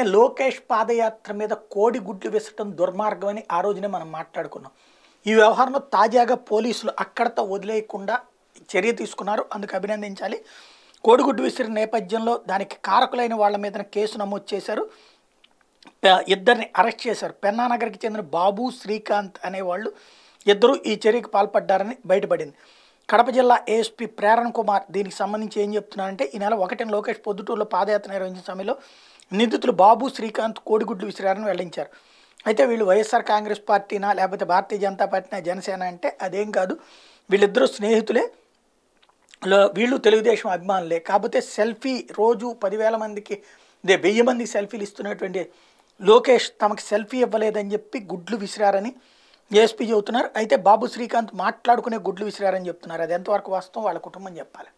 నిన్ననే లోకేష్ పాదయాత్ర మీద కోడిగుడ్లు విసటం దుర్మార్గం అని ఆ రోజునే మనం మాట్లాడుకున్నాం ఈ వ్యవహారంలో తాజాగా పోలీసులు అక్కడతో వదిలేయకుండా చర్య తీసుకున్నారు అందుకు అభినందించాలి కోడిగుడ్డు విసిరిన నేపథ్యంలో దానికి కారకులైన వాళ్ళ మీద కేసు నమోదు చేశారు ఇద్దరిని అరెస్ట్ చేశారు పెన్నానగర్కి చెందిన బాబు శ్రీకాంత్ అనేవాళ్ళు ఇద్దరు ఈ చర్యకు పాల్పడ్డారని బయటపడింది కడప జిల్లా ఏఎస్పీ ప్రేరణ్ కుమార్ దీనికి సంబంధించి ఏం చెప్తున్నారంటే ఈ నెల ఒకటిన లోకేష్ పొద్దుటూరులో పాదయాత్ర నిర్వహించిన సమయంలో నిందితులు బాబు శ్రీకాంత్ కోడిగుడ్లు విసిరారని వెల్లడించారు అయితే వీళ్ళు వైఎస్ఆర్ కాంగ్రెస్ పార్టీనా లేకపోతే భారతీయ జనతా పార్టీనా జనసేన అంటే అదేం కాదు వీళ్ళిద్దరూ స్నేహితులే వీళ్ళు తెలుగుదేశం అభిమానులే కాకపోతే సెల్ఫీ రోజు పదివేల మందికి అదే వెయ్యి మంది సెల్ఫీలు ఇస్తున్నటువంటి లోకేష్ తమకు సెల్ఫీ ఇవ్వలేదని చెప్పి గుడ్లు విసిరారని ఏఎస్పీ చెబుతున్నారు అయితే బాబు శ్రీకాంత్ మాట్లాడుకునే గుడ్లు విసిరారని చెప్తున్నారు అది ఎంతవరకు వాస్తవం వాళ్ళ కుటుంబం చెప్పాలి